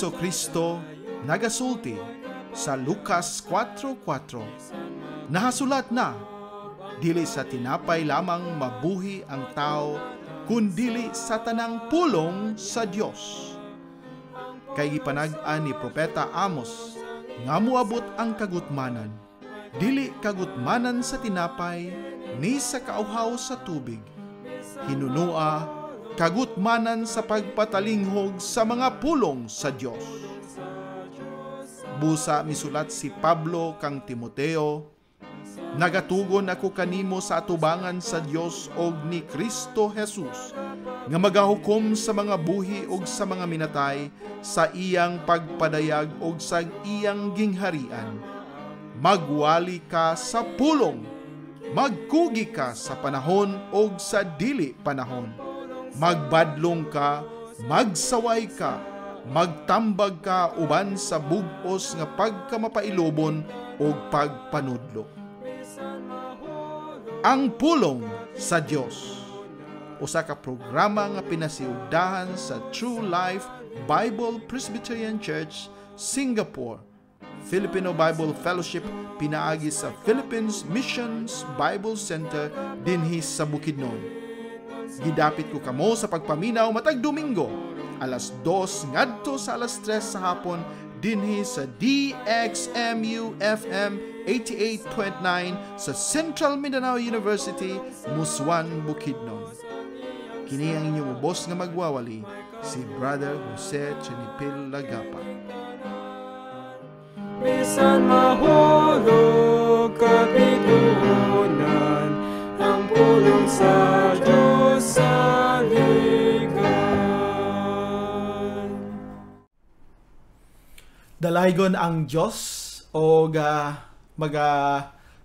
Heso Kristo nagasulti sa Lucas 4.4 Nahasulat na, dili sa tinapay lamang mabuhi ang tao, kundili sa tanang pulong sa Dios. Kay ipanag-an ni Propeta Amos, nga muabot ang kagutmanan, dili kagutmanan sa tinapay, ni sa kauhaw sa tubig, hinunua kagutmanan sa pagpatalinghog sa mga pulong sa Diyos. Busa misulat si Pablo kang Timoteo, Nagatugon ako kanimo sa atubangan sa Dios og ni Kristo Jesus nga magahukom sa mga buhi og sa mga minatay sa iyang pagpadayag og sa iyang gingharian. Magwali ka sa pulong, magkugi ka sa panahon og sa dili panahon magbadlong ka, magsaway ka, magtambag ka uban sa bugos nga pagkamapailobon o pagpanudlo. Ang pulong sa Dios usa ka programa nga pinasiugdahan sa True Life Bible Presbyterian Church, Singapore. Filipino Bible Fellowship pinaagi sa Philippines Missions Bible Center dinhi sa Bukidnon. Gidapit ko kamo sa pagpaminaw matag Domingo, alas 2 ngadto sa alas 3 sa hapon dinhi sa DXMU FM 88.9 sa Central Mindanao University, Muswan, Bukidnon. Kini ang inyong boss nga magwawali, si Brother Jose Chenipil Lagapa. Bisan mahulog kapitunan ang pulong sa Diyos. dalaygon ang Dios o ga maga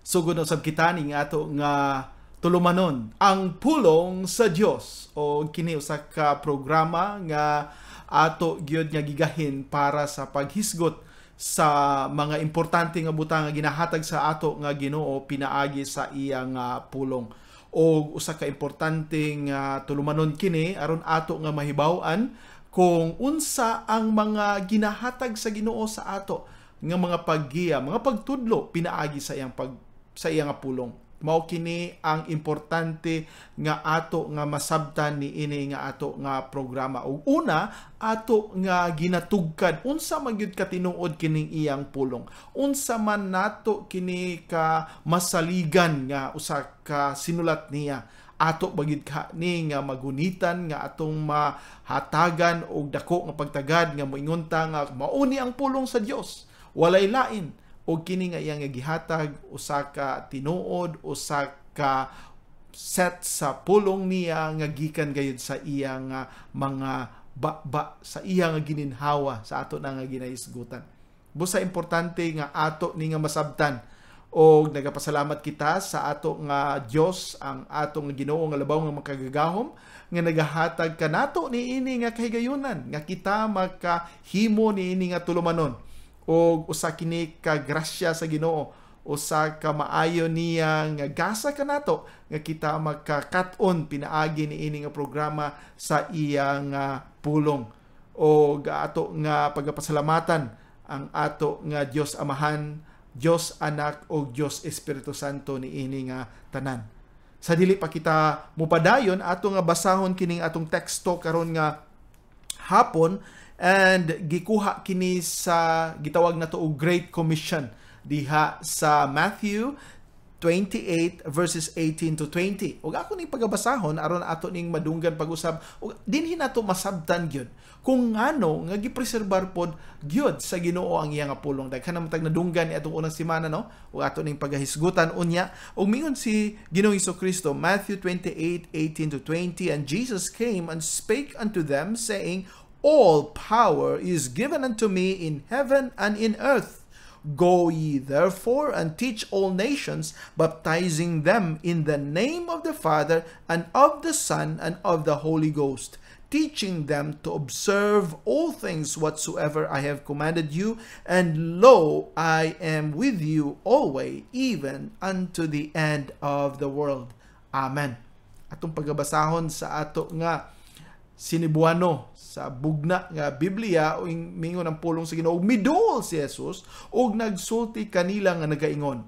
sugod usab kita ning ato nga tulumanon ang pulong sa Dios o kini usa ka programa nga ato gyud nga gigahin para sa paghisgot sa mga importante nga butang nga ginahatag sa ato nga Ginoo pinaagi sa iyang uh, pulong o usa ka importanteng uh, tulumanon kini aron ato nga mahibaw-an kung unsa ang mga ginahatag sa Ginoo sa ato nga mga paggiya, mga pagtudlo pinaagi sa iyang pag sa iyang pulong. Mao kini ang importante nga ato nga masabtan ni ini nga ato nga programa. Ug una, ato nga ginatugkad unsa man gyud katinuod kining iyang pulong. Unsa man nato kini ka masaligan nga usa ka sinulat niya ato bagid ka ni nga magunitan nga atong mahatagan og dako nga pagtagad nga moingunta nga mauni ang pulong sa Dios walay lain og kini nga iyang gihatag usa ka tinuod usa ka set sa pulong niya nga gikan gayud sa iyang mga baba sa iyang gininhawa sa ato na nga ginaisgutan busa importante nga ato ni nga masabtan o nagapasalamat kita sa ato nga ah, Dios ang atong Ginoo nga labaw nga makagagahom nga nagahatag kanato niini nga kahigayunan nga kita makahimo niini nga tulumanon o usa kini ka grasya sa Ginoo usa ka maayo niya nga gasa kanato nga kita makakaton pinaagi niini nga programa sa iyang uh, pulong o ato nga pagapasalamatan ang ato nga Dios Amahan Dios Anak o Dios Espiritu Santo ni ini nga tanan. Sa dili pa kita mupadayon ato nga basahon kining atong teksto karon nga hapon and gikuha kini sa gitawag na to og Great Commission diha sa Matthew 28 verses 18 to 20. Ug ako ning pagabasahon aron ato ning madunggan pag-usab ug dinhi nato masabtan gyud kung ano nga gipreserbar pod gyud sa Ginoo ang iyang pulong daghan na matag nadunggan ni atong unang semana no ug ato ning pagahisgutan unya ug mingon si Ginoong Hesus Kristo Matthew 28:18 to 20 and Jesus came and spake unto them saying all power is given unto me in heaven and in earth Go ye therefore and teach all nations, baptizing them in the name of the Father and of the Son and of the Holy Ghost, teaching them to observe all things whatsoever I have commanded you. And lo, I am with you always, even unto the end of the world. Amen. Atong pagabasahon sa ato nga sinibuano sa bugna nga Biblia o mingon ang pulong sa Ginoo midol si Jesus o nagsulti kanila nga nagaingon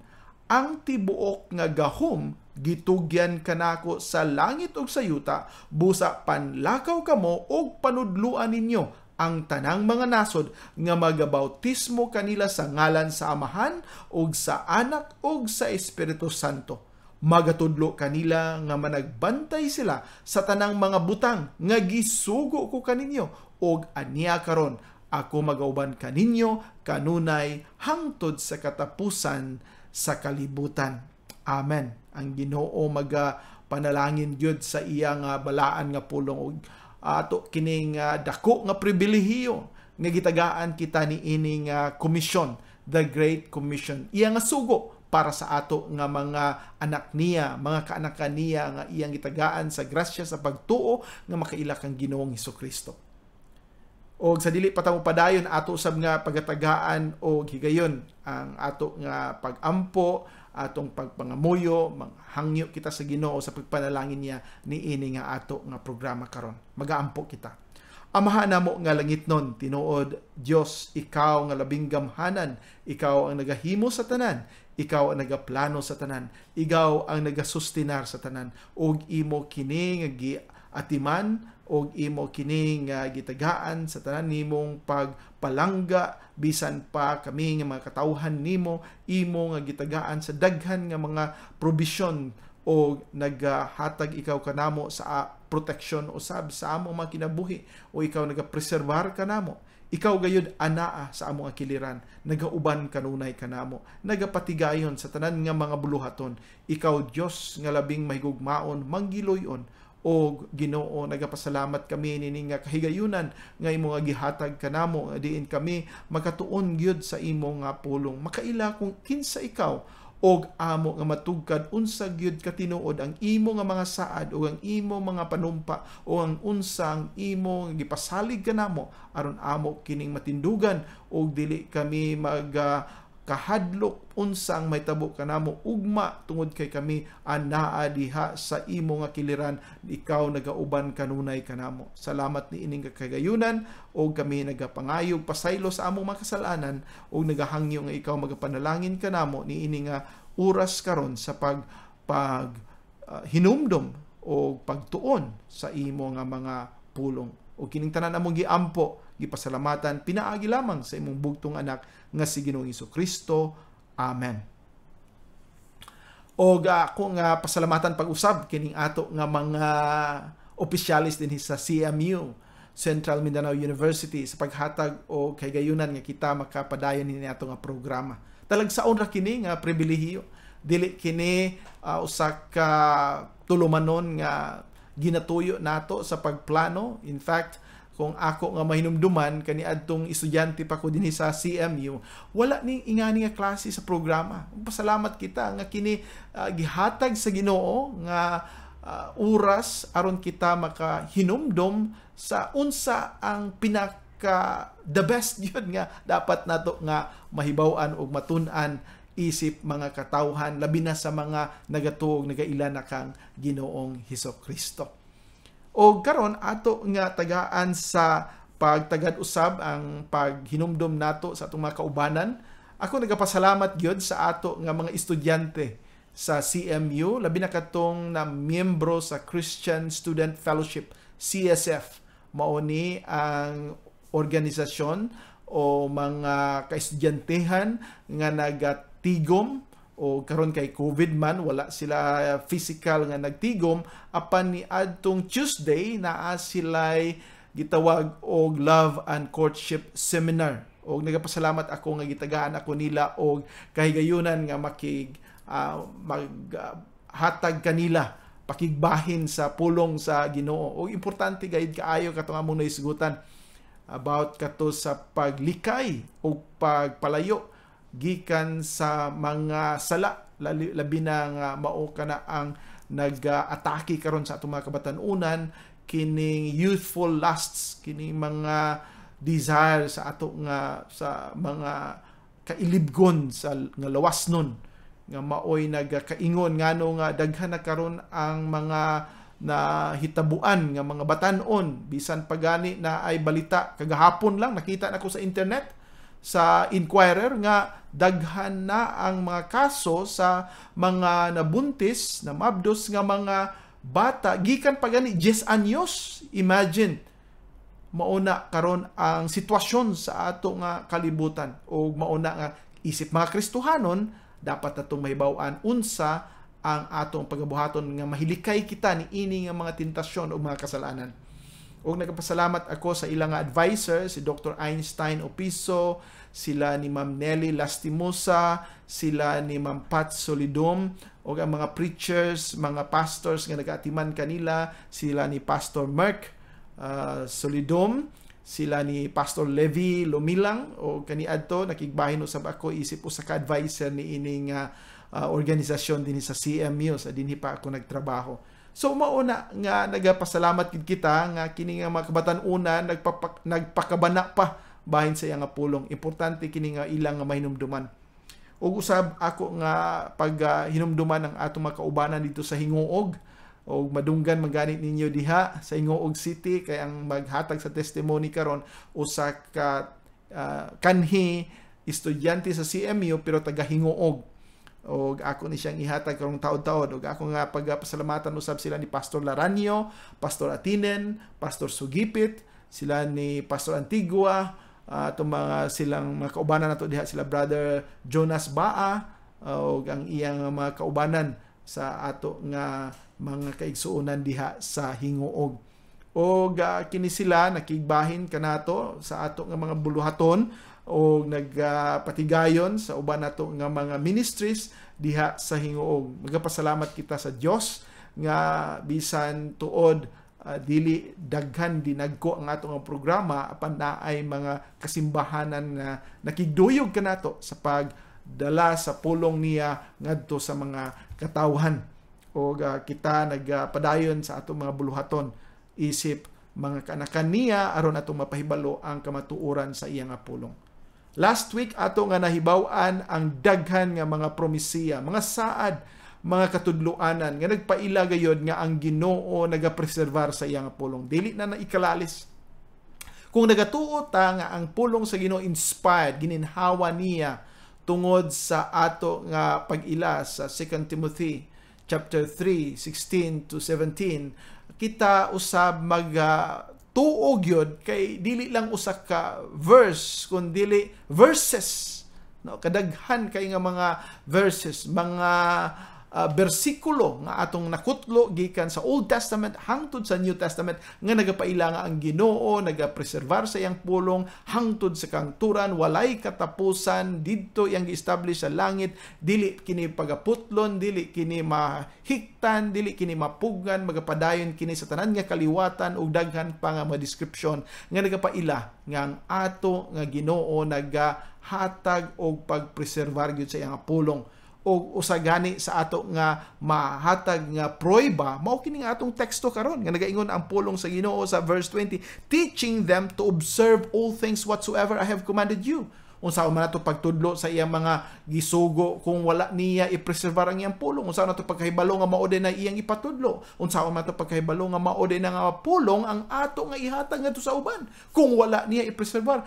ang tibuok nga gahom gitugyan kanako sa langit ug sa yuta busa panlakaw kamo og panudluan ninyo ang tanang mga nasod nga magabautismo kanila sa ngalan sa Amahan ug sa Anak ug sa Espiritu Santo. Magatudlo kanila nga managbantay sila sa tanang mga butang nga gisugo ko kaninyo ug aniya karon ako magauban kaninyo kanunay hangtod sa katapusan sa kalibutan. Amen ang Ginoo maga panalangin gyud sa iyang uh, balaan nga pulong og ato uh, kining uh, dako nga pribilehiyo nga gitagaan kita ni ining uh, komisyon the great commission iya nga sugo para sa ato nga mga anak niya mga kaanak niya nga iyang gitagaan sa grasya sa pagtuo nga makaila kang Ginoong Hesus Kristo o sa dili patamo padayon ato usab nga pagatagaan o higayon ang ato nga pagampo atong pagpangamuyo, manghangyo kita sa Ginoo sa pagpanalangin niya niini nga ato nga programa karon. Magaampo kita. Amahan namo nga langit nun, tinuod, Dios, ikaw nga labing gamhanan, ikaw ang nagahimo sa tanan, ikaw ang nagaplano sa tanan, ikaw ang nagasustinar sa tanan, ug imo kini nga giatiman og imo kining uh, gitagaan sa tanan nimong pagpalangga bisan pa kami nga mga katauhan nimo imo nga gitagaan sa daghan nga mga probisyon o naghatag ikaw kanamo sa protection o usab sa among mga kinabuhi o ikaw nagapreserbar kanamo ikaw gayud anaa sa among akiliran nagauban kanunay kanamo nagapatigayon sa tanan nga mga buluhaton ikaw Dios nga labing mahigugmaon manggiloyon o Ginoo nagapasalamat kami nining nga kahigayunan nga imo nga gihatag kanamo diin kami makatuon gyud sa imo nga ah, pulong makaila kung kinsa ikaw og amo nga matugkad unsa gyud katinuod ang imo nga ah, mga saad o ang imo mga panumpa o ang unsang imo nga gipasalig kanamo aron amo kining matindugan og dili kami mag uh, kahadlok unsang may tabo kanamo ugma tungod kay kami anaa diha sa imo nga kiliran ikaw nagauban kanunay kanamo salamat ni ining kagayunan o kami nagapangayog pasaylo sa among makasalanan o nagahangyo nga ikaw magapanalangin kanamo ni ining nga oras karon sa pag pag uh, ah, hinumdom o pagtuon sa imo nga mga pulong o kining tanan among giampo gipasalamatan pinaagi lamang sa imong bugtong anak nga si Ginoong Iso Kristo. Amen. O ga ako nga pasalamatan pag-usab kining ato nga mga opisyalis din sa CMU Central Mindanao University sa paghatag o kay gayunan nga kita makapadayon ni ato nga programa. Talagsaon ra kini nga pribilehiyo. Dili kini uh, usa ka tulumanon nga ginatuyo nato sa pagplano. In fact, kung ako nga mahinumduman kani adtong estudyante pa ko dinhi sa CMU wala ning ingani nga klase sa programa pasalamat kita nga kini uh, gihatag sa Ginoo nga uh, oras aron kita makahinumdom sa unsa ang pinaka the best yun nga dapat nato nga mahibaw-an ug matun-an isip mga katawhan labi na sa mga nagatuog nagailan na kang Ginoong Hesus Kristo o karon ato nga tagaan sa pagtagad usab ang paghinumdom nato sa atong mga kaubanan ako nagapasalamat gyud sa ato nga mga estudyante sa CMU labi na katong na miyembro sa Christian Student Fellowship CSF mao ni ang organisasyon o mga kaestudyantehan nga nagatigom o karon kay COVID man wala sila physical nga nagtigom apan ni adtong Tuesday naa sila'y gitawag og love and courtship seminar og nagapasalamat ako nga gitagaan ako nila og kahigayunan nga makig uh, mag uh, hatag kanila pakigbahin sa pulong sa Ginoo og importante gayud kaayo katong among naisgutan about kato sa paglikay o pagpalayo gikan sa mga sala labi na nga mao kana ang nag-atake karon sa atong mga kabatanunan kining youthful lusts kining mga desire sa ato nga sa mga kailibgon sa nga lawas nun nga maoy nagkaingon ngano nga daghan na karon ang mga na hitabuan nga mga batanon bisan pagani na ay balita kagahapon lang nakita nako sa internet sa Inquirer nga daghan na ang mga kaso sa mga nabuntis na mabdos nga mga bata gikan pa gani 10 anyos imagine mauna karon ang sitwasyon sa ato nga kalibutan o mauna nga isip mga Kristohanon dapat natong mahibaw-an unsa ang atong pagabuhaton nga mahilikay kita ni ini nga mga tintasyon o mga kasalanan Og nagpasalamat ako sa ilang advisor, si Dr. Einstein Opiso, sila ni Ma'am Nelly Lastimosa, sila ni Ma'am Pat Solidum, o ang mga preachers, mga pastors nga nagatiman kanila, sila ni Pastor Mark uh, ah, Solidum, sila ni Pastor Levi Lumilang o kaniadto nakigbahin usab ako isip usa ka adviser ni ining uh, organisasyon din sa CMU sa dinhi pa ako nagtrabaho. So mao na nga nagapasalamat gid kita nga kini nga mga kabataan una nagpapak, nagpakabana pa bahin sa nga pulong. Importante kini nga ilang nga mahinumduman. Ug usab ako nga pag uh, hinumduman ang atong mga kaubanan dito sa Hinguog o madunggan maganit ninyo diha sa Hinguog City kay ang maghatag sa testimony karon usa ka uh, kanhi estudyante sa CMU pero taga Hinguog o ako ni siyang ihatag karong taod-taod o ako nga pagpasalamatan usab sila ni Pastor Laranio, Pastor Atinen, Pastor Sugipit, sila ni Pastor Antigua, uh, itong mga silang mga kaubanan nato diha sila brother Jonas Baa o ang iyang mga kaubanan sa ato nga mga kaigsuonan diha sa Hingoog. O uh, ah, kini sila nakigbahin kanato sa ato nga mga buluhaton o nagpatigayon sa uban nato nga mga ministries diha sa hingoog. Magapasalamat kita sa Dios nga bisan tuod uh, dili daghan dinagko ang atong programa apan naay mga kasimbahanan na nakigduyog kanato sa pagdala sa pulong niya ngadto sa mga katawhan o uh, kita nagpadayon uh, sa atong mga buluhaton isip mga kanakan niya aron atong mapahibalo ang kamatuoran sa iyang pulong. Last week ato nga nahibaw-an ang daghan nga mga promisiya, mga saad, mga katudloanan nga nagpaila gayod nga ang Ginoo nagapreserbar sa iyang pulong. Dili na na ikalalis. Kung nagatuo ta nga ang pulong sa Ginoo inspired, gininhawa niya tungod sa ato nga pag-ila sa 2 Timothy chapter 3, 16 to 17, kita usab mag uh, tuog yun kay dili lang usa ka verse kundi dili verses no kadaghan kay nga mga verses mga uh, bersikulo nga atong nakutlo gikan sa Old Testament hangtod sa New Testament nga nagapaila ang Ginoo nagapreserbar sa iyang pulong hangtod sa kangturan walay katapusan didto yang gi-establish sa langit dili kini pagaputlon dili kini mahiktan dili kini mapugan magapadayon kini sa tanan nga kaliwatan ug daghan pa nga mga description nga nagapaila nga ang ato nga Ginoo nagahatag og pagpreserbar gyud sa iyang pulong o usa sa ato nga mahatag nga proyba mao kini atong teksto karon nga nagaingon ang pulong sa Ginoo sa verse 20 teaching them to observe all things whatsoever I have commanded you unsa man ato pagtudlo sa iyang mga gisugo kung wala niya i-preserve ang iyang pulong unsa nato pagkahibalo nga mao na iyang ipatudlo unsa man nato pagkahibalo nga mao na nga pulong ang ato nga ihatag ngadto sa uban kung wala niya i-preserve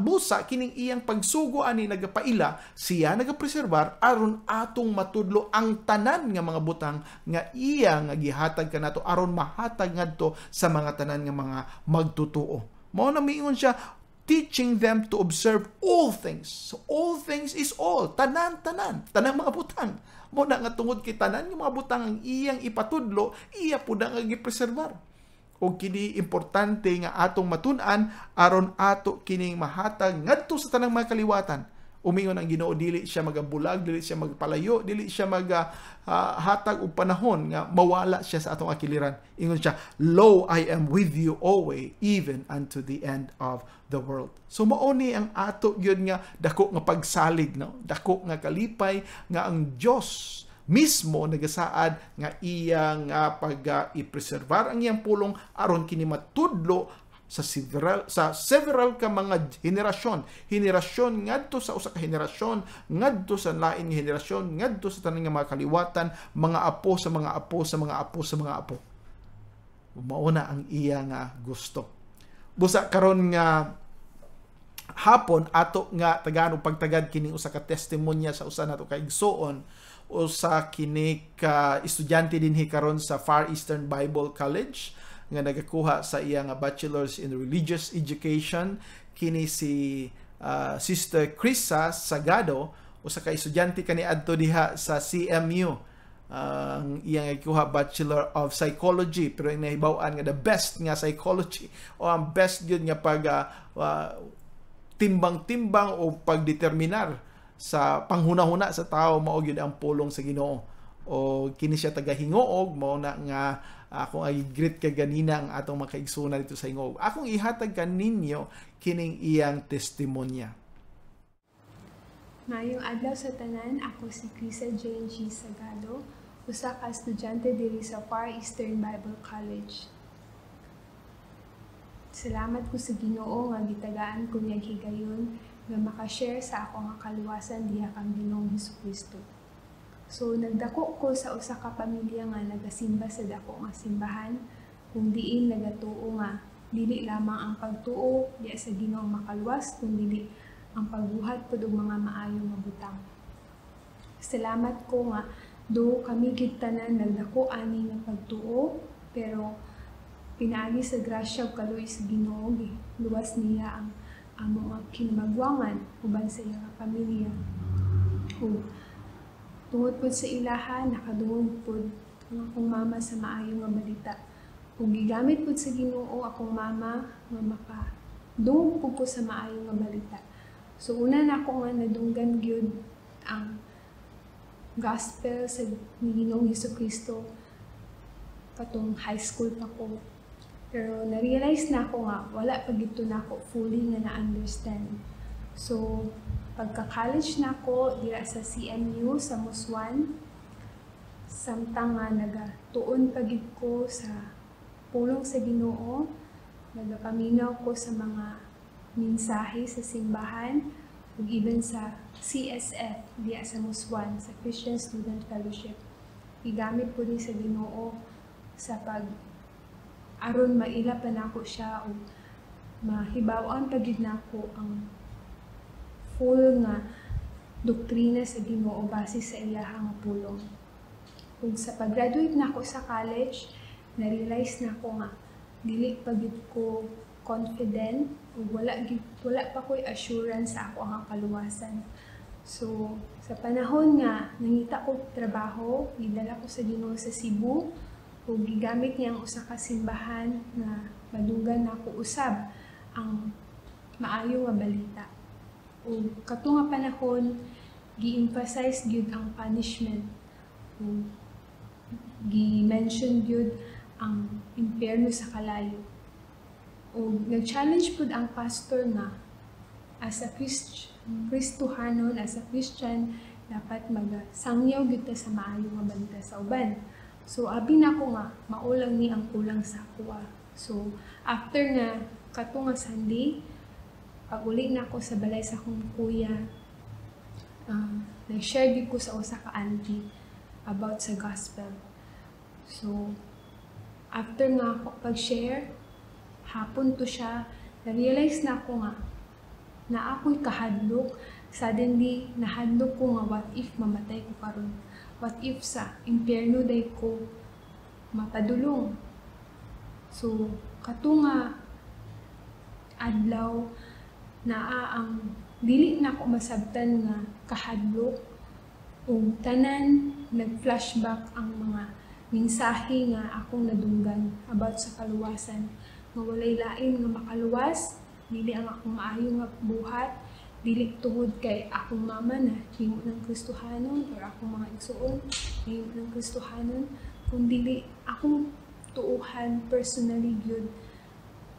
busa kining iyang pagsugo ani nagapaila siya nagapreserbar aron atong matudlo ang tanan nga mga butang nga iya nga gihatag kanato aron mahatag ngadto sa mga tanan nga mga magtutuo mao na miingon siya teaching them to observe all things. So, all things is all. Tanan, tanan. Tanan mga butang. Muna nga tungod kay tanan yung mga butang ang iyang ipatudlo, iya po na nga gipreserbar. O kini importante nga atong matunan aron ato kining mahatag ngadto sa tanang mga kaliwatan umingon ang Ginoo dili siya magabulag dili siya magpalayo dili siya maghatag uh, og panahon nga mawala siya sa atong akiliran ingon siya lo i am with you always even unto the end of the world so mao ni ang ato gyud nga dako nga pagsalig no dako nga kalipay nga ang Dios mismo nagasaad nga iyang uh, pag uh, ipreserbar ang iyang pulong aron kini matudlo sa several sa several ka mga henerasyon henerasyon ngadto sa usa ka henerasyon ngadto sa lain nga henerasyon ngadto sa tanang mga kaliwatan mga apo sa mga apo sa mga apo sa mga apo mao na ang iya nga gusto busa karon nga hapon ato nga tagano pagtagad kini usa ka testimonya sa usa nato ka igsoon usa kini ka estudyante dinhi karon sa Far Eastern Bible College nga nagakuha sa iya nga bachelor's in religious education kini si uh, Sister Krisa Sagado usa ka estudyante kani adto diha sa CMU ang uh, iyang ikuha Bachelor of Psychology pero inahibaw-an nga the best nga psychology o ang best gyud nga pag uh, timbang-timbang o pagdeterminar sa panghunahuna sa tao mao gyud ang pulong sa Ginoo o kini siya taga hingoog mao na nga akong kung ay greet ka ganina ang atong makaigsuna dito sa ingog. Akong ihatag ninyo kining iyang testimonya. Mayong adlaw sa tanan, ako si Krisa Jane G. Sagado, usa ka estudyante diri sa Far Eastern Bible College. Salamat ko sa Ginoo nga gitagaan ko niya higayon nga makashare sa akong kaluwasan diha kang Ginoong Hesus Kristo. So, nagdako ko sa usa ka pamilya nga nagasimba sa dako nga simbahan, kung diin nagatuo nga dili lamang ang pagtuo diya sa Ginoo makaluwas kung dili ang pagbuhat pud og mga maayong mabutang. Salamat ko nga do kami gid tanan nagdako ani nga pagtuo pero pinaagi sa grasya ug kaluy sa Ginoo luwas niya ang among nga uban sa iyang pamilya. Ug Tungod po sa ilaha, nakadungog po ang akong mama sa maayong nga balita. Kung gigamit po sa ginoo akong mama, nga makadungog po ko sa maayong nga balita. So una na ako nga nadunggan gyud ang gospel sa Ginoong Hesus Kristo patong high school pa ko. Pero na-realize na ako nga, wala pa gito na ako fully nga na-understand. So, Pagka-college na ako, dira sa CMU, sa Muswan, samtang nga nagatuon pagid ko sa pulong sa Ginoo, nagapaminaw ko sa mga minsahe sa simbahan, ug even sa CSF, diya sa Muswan, sa Christian Student Fellowship. Igamit ko ni sa Ginoo sa pag aron maila pa nako siya o mahibaw-an pagid nako ang full nga doktrina sa Ginoo base sa ilahang pulong. Ug sa paggraduate nako na sa college, na-realize na ko nga dili pa ko confident ug wala gid wala pa koy assurance sa ako ang kaluwasan. So, sa panahon nga nangita ko trabaho, gidala ko sa Ginoo sa Cebu ug gigamit niya ang usa ka simbahan na madugan nako usab ang maayo nga balita. O kato nga panahon, gi-emphasize gyud ang punishment. O gi-mention gyud ang impyerno sa kalayo. O nag-challenge pud ang pastor na as a Christ, Kristuhanon, as a Christian, dapat magsangyaw gyud ta sa maayo nga banta sa uban. So abi na nga maulang ni ang kulang sa kuha. So after nga katong nga Sunday, pag-uling na ako sa balay sa akong kuya, uh, um, nag-share din ko sa usa ka auntie about sa gospel. So, after nga ako pag-share, hapon to siya, na-realize na ako nga na ako'y kahadlok. Suddenly, nahadlok ko nga what if mamatay ko karon What if sa impyerno day ko mapadulong? So, katunga adlaw naa ang dili na ko masabtan nga kahadlok ug tanan nag-flashback ang mga mensahe nga akong nadunggan about sa kaluwasan nga walay lain nga makaluwas dili ang akong maayo nga buhat dili tuhod kay akong mama na himo ng Kristohanon or akong mga igsuon himo ng Kristohanon kundi dili akong tuuhan personally gyud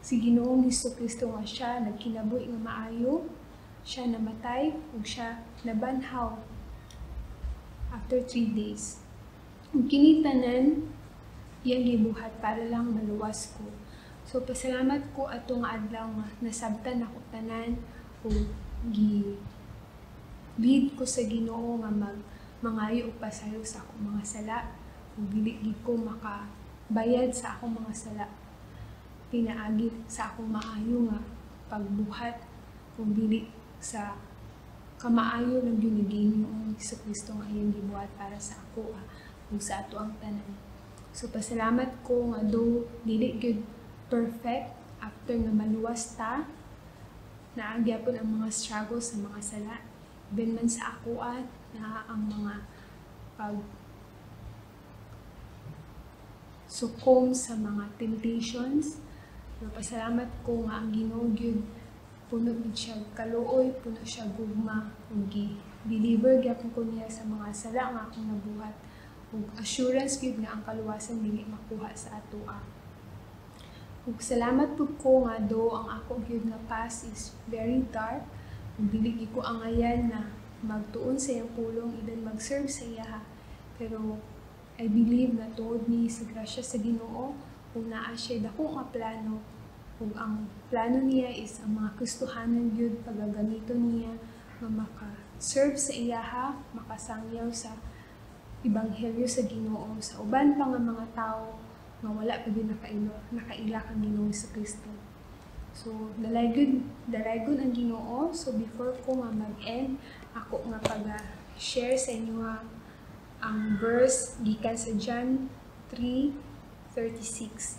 si Ginoong Hesus Kristo nga siya nagkinabuhi nga maayo siya namatay ug siya nabanhaw after 3 days ug kini tanan iyang gibuhat para lang maluwas ko so pasalamat ko ato nga adlaw nga nasabtan ako tanan ug gi lead ko sa Ginoo nga mag mangayo og pasayo sa akong mga sala ug dili ko makabayad sa akong mga sala pinaagi sa ako maayo nga pagbuhat kung dili sa kamaayo ng binigay niyo ang Hesus Kristo nga iyang gibuhat para sa ako kung ah, sa ato ang tanan. So pasalamat ko nga do dili good perfect after nga maluwas ta na gyapon ang mga struggles sa mga sala ben man sa ako at ah, na ang mga pag sukom sa mga temptations Napasalamat ko nga ang Hinoong Gyud puno ni siya kaluoy, puno siya gugma ug deliver gyapon ko niya sa mga sala nga akong nabuhat ug assurance gyud nga ang kaluwasan dili makuha sa atoa. Ah. Ug salamat pud ko nga do ang ako gyud nga past is very dark ug ko ang ayan na magtuon sa iyang pulong idan mag-serve sa iya ha. Pero I believe na tuod ni sa grasya sa Ginoo kung naa siya dako nga plano kung ang plano niya is ang mga Kristohanan yun pagaganito niya nga maka-serve sa iyaha, makasangyaw sa Ibanghelyo sa Ginoo sa uban pa nga mga tao nga wala pa gyud nakailo nakaila kang Ginoo sa Kristo. So dalay gud dalay gud ang Ginoo so before ko nga mag-end ako nga paga share sa inyo ang verse gikan sa John 3 36.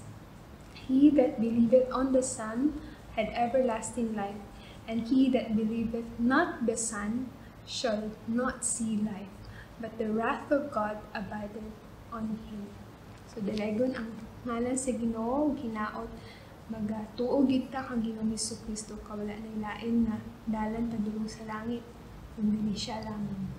He that believeth on the Son had everlasting life, and he that believeth not the Son shall not see life, but the wrath of God abideth on him. So dalagon ang ngalan sa Ginoo ginaot magatuo gid ta kang Ginoong Kristo kawala nay lain na dalan padulong sa langit kundi ni siya lamang.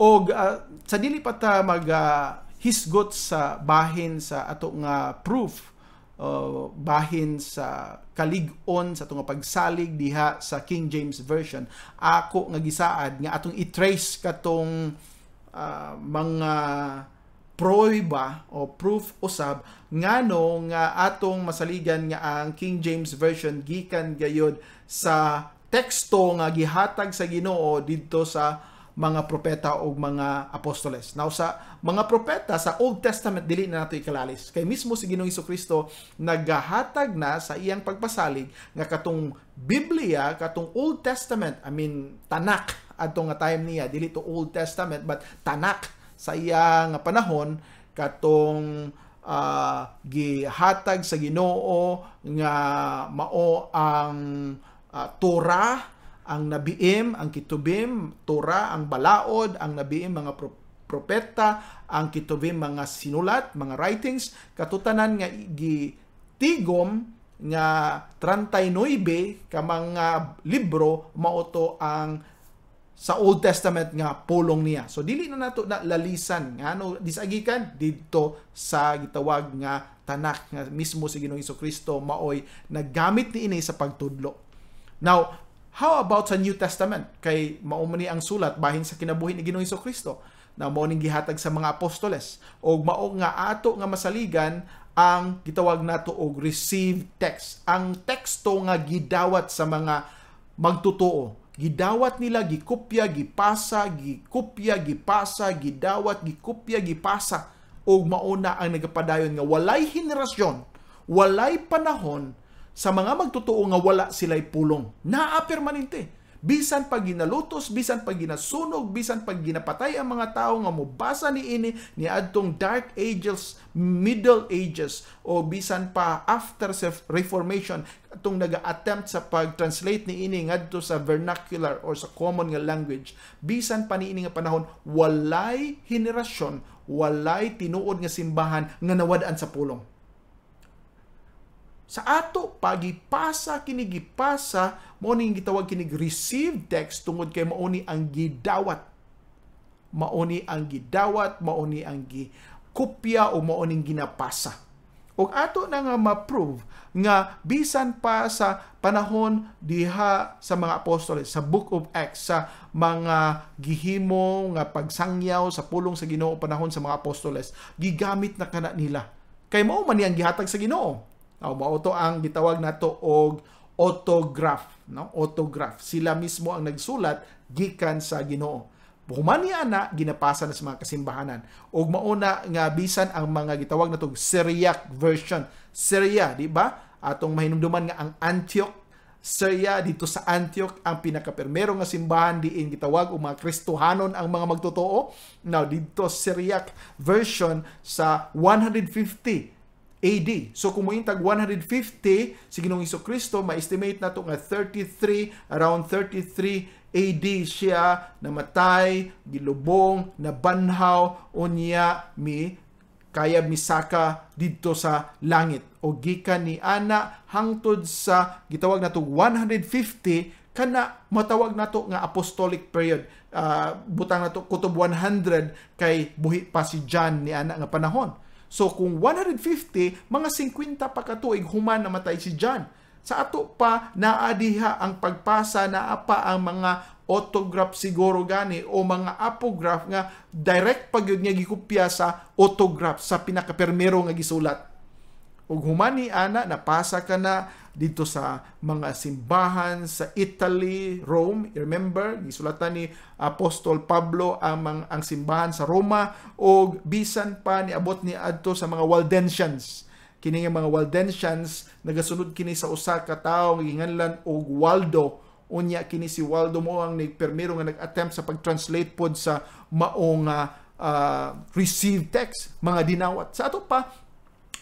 Og uh, sa dili pa ta mag uh, hisgot sa bahin sa ato nga proof uh, bahin sa kalig-on sa tunga pagsalig diha sa King James version ako nga gisaad nga atong i-trace katong uh, ah, mga proiba o proof usab ngano nga atong masaligan nga ang King James version gikan gayod sa teksto nga gihatag sa Ginoo didto sa mga propeta o mga apostoles. Now sa mga propeta sa Old Testament dili na nato ikalalis. Kay mismo si Ginoong Kristo nagahatag na sa iyang pagpasalig nga katong Biblia katong Old Testament, I mean Tanak adto time niya dili to Old Testament but Tanak sa iya nga panahon katong uh, gihatag sa Ginoo nga mao ang uh, Torah ang nabiim, ang kitubim, tura, ang balaod, ang nabiim, mga pro- propeta, ang kitubim, mga sinulat, mga writings, katutanan nga tigom nga 39 ka mga libro mauto ang sa Old Testament nga pulong niya. So dili na nato na lalisan nga ano disagikan dito sa gitawag nga tanak nga mismo si Ginoong Kristo maoy naggamit ni ini sa pagtudlo. Now, How about sa New Testament? Kay maumani ang sulat bahin sa kinabuhi ni Ginoong Kristo na mao ning gihatag sa mga apostoles o mao nga ato nga masaligan ang gitawag nato og received text. Ang teksto nga gidawat sa mga magtotoo gidawat nila gikopya gipasa gikopya gipasa gidawat gikopya gipasa og mauna ang nagapadayon nga walay henerasyon walay panahon sa mga magtotoo nga wala sila'y pulong. Naa permanente. Bisan pag ginalutos, bisan pag ginasunog, bisan pag ginapatay ang mga tao nga mubasa ni ini ni adtong Dark Ages, Middle Ages o bisan pa after Reformation atong naga-attempt sa pag-translate ni ini ngadto sa vernacular or sa common nga language. Bisan pa ni ini nga panahon walay henerasyon, walay tinuod nga simbahan nga nawadaan sa pulong sa ato pagipasa kinigipasa mo ning gitawag kinig receive text tungod kay mao ni ang gidawat mao ni ang gidawat mao ni ang gi kopya o mao ning ginapasa ug ato na nga ma-prove nga bisan pa sa panahon diha sa mga apostol sa Book of Acts sa mga gihimo nga pagsangyaw sa pulong sa Ginoo panahon sa mga apostoles gigamit na kana nila kay mao man ni ang gihatag sa Ginoo o mao to ang gitawag nato og autograph no autograph sila mismo ang nagsulat gikan sa Ginoo humani ana ginapasa na sa mga kasimbahanan ug mao na nga bisan ang mga gitawag natong Syriac version Syria di ba atong mahinumduman nga ang Antioch Syria dito sa Antioch ang pinakapermero nga simbahan diin gitawag og mga Kristohanon ang mga magtotoo now dito Syriac version sa 150 AD. So kung mointag 150 si Ginoong Hesus Kristo, ma-estimate nato nga 33 around 33 AD siya namatay, gilubong, nabanhaw unya mi kaya misaka didto sa langit o gikan ni ana hangtod sa gitawag nato 150 kana matawag nato nga apostolic period uh, butang nato kutob 100 kay buhi pa si John ni ana nga panahon So kung 150, mga 50 pa katuig human namatay si John. Sa ato pa, naadiha ang pagpasa na apa ang mga autograph siguro gani o mga apograph nga direct pag yun nga gikopya sa autograph sa pinakapermero nga gisulat. Ug humani ana napasa ka na dito sa mga simbahan sa Italy, Rome. Remember, gisulatan ni Apostol Pablo ang, ang, simbahan sa Roma o bisan pa ni Abot ni adto sa mga Waldensians kini nga mga Waldensians nagasunod kini sa usa ka tawo ginganlan og Waldo unya kini si Waldo mo ang nagpermiro nga nag-attempt sa pag-translate pod sa maong uh, ah, received text mga dinawat sa ato pa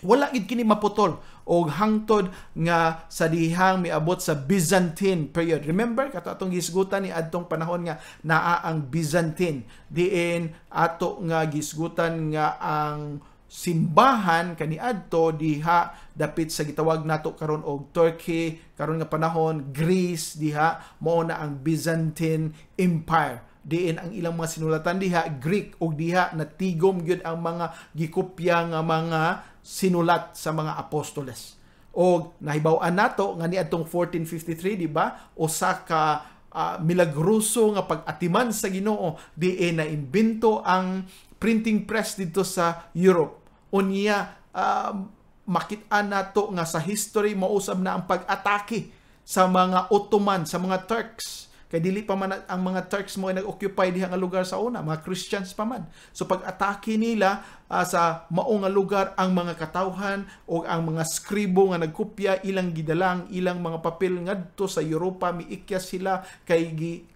wala gid kini maputol og hangtod nga sa dihang miabot sa Byzantine period. Remember kato atong gisgutan ni adtong panahon nga naa ang Byzantine diin ato nga gisgutan nga ang simbahan kani adto diha dapit sa gitawag nato karon og Turkey karon nga panahon Greece diha mao na ang Byzantine Empire diin ang ilang mga sinulatan diha Greek og diha natigom gyud ang mga gikopya nga mga sinulat sa mga apostoles. O nahibawaan nato nga ni atong 1453 di ba usa ka uh, ah, milagroso nga pag-atiman sa Ginoo di e na imbento ang printing press dito sa Europe. Unya uh, um, makitaan nato nga sa history mausab na ang pag-atake sa mga Ottoman, sa mga Turks Kay dili pa man ang mga Turks mo ay nag-occupy diha nga lugar sa una, mga Christians pa man. So pag-atake nila uh, sa mao nga lugar ang mga katawhan o ang mga skribo nga nagkopya ilang gidalang ilang mga papel ngadto sa Europa miikya sila kay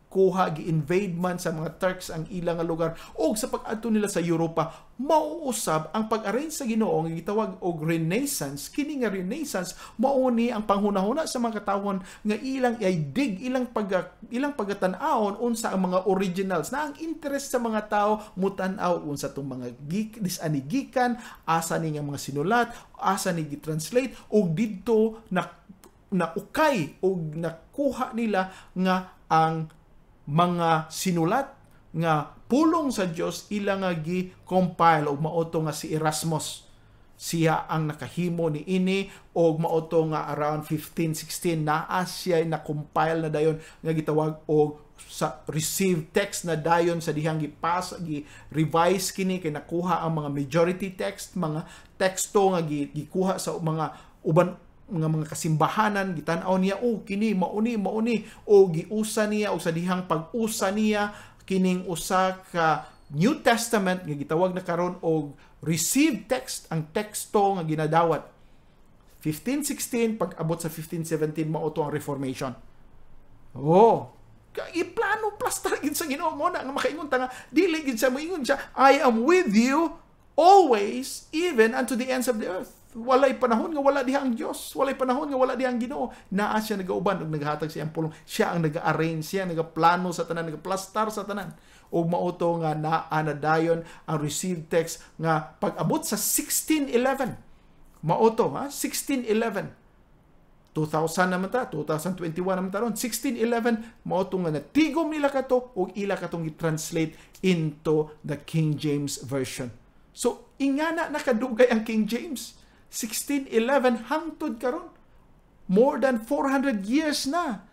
kuha gi-invade man sa mga Turks ang ilang nga lugar o sa pag-adto nila sa Europa mauusab ang pag-arrange sa Ginoo nga gitawag og Renaissance kini nga Renaissance mao ni ang panghunahuna sa mga katawhan nga ilang i-dig ilang pag ilang pagatan-aon unsa ang mga originals na ang interest sa mga tao mutan-aw unsa tong mga geek disanigikan asa ni nga mga sinulat asa ni gi-translate og didto na naukay og nakuha nila nga ang mga sinulat nga pulong sa Dios ila nga gi-compile og mauto nga si Erasmus siya ang nakahimo ni ini og mauto nga around 1516 naa siya na compile na dayon nga gitawag og sa received text na dayon sa dihang gipasa gi revise kini kay nakuha ang mga majority text mga teksto nga gikuha sa mga uban nga mga kasimbahanan gitanaw niya oh kini mauni mauni o giusa niya o sa dihang pag-usa niya kining usa ka New Testament nga gitawag na karon og received text ang teksto nga ginadawat 1516 pag abot sa 1517 mao to ang reformation oh iplano plastar gid sa Ginoo mo na nga makaingon ta nga dili gid sa moingon siya I am with you always even unto the ends of the earth walay panahon nga wala diha ang Dios walay panahon nga wala diha ang Ginoo naa siya nagauban ug naghatag siya ang pulong siya ang nag-arrange siya nagaplano sa tanan nagaplastar sa tanan ug mao nga naa na dayon ang received text nga pag-abot sa 1611 mao ha 1611 2000 naman ta 2021 naman ta ron 1611 mao nga natigom nila kato ug ila katong i-translate into the King James version So, ingana nakadugay ang King James. 1611 hangtod karon more than 400 years na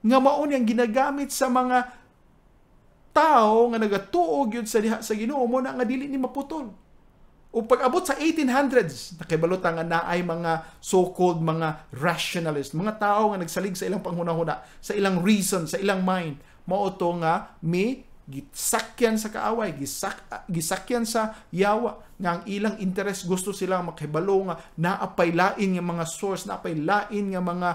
nga maon yang ginagamit sa mga tao nga nagatuog yun sa diha sa Ginoo mo na nga dili ni maputol. O pag-abot sa 1800s, nakibalo nga na ay mga so-called mga rationalist, mga tao nga nagsalig sa ilang panghunahuna, sa ilang reason, sa ilang mind, mao to nga may gisakyan sa kaaway, gisak, gisakyan sa yawa, nga ang ilang interes gusto silang makibalo nga naapaylain nga mga source, naapaylain nga mga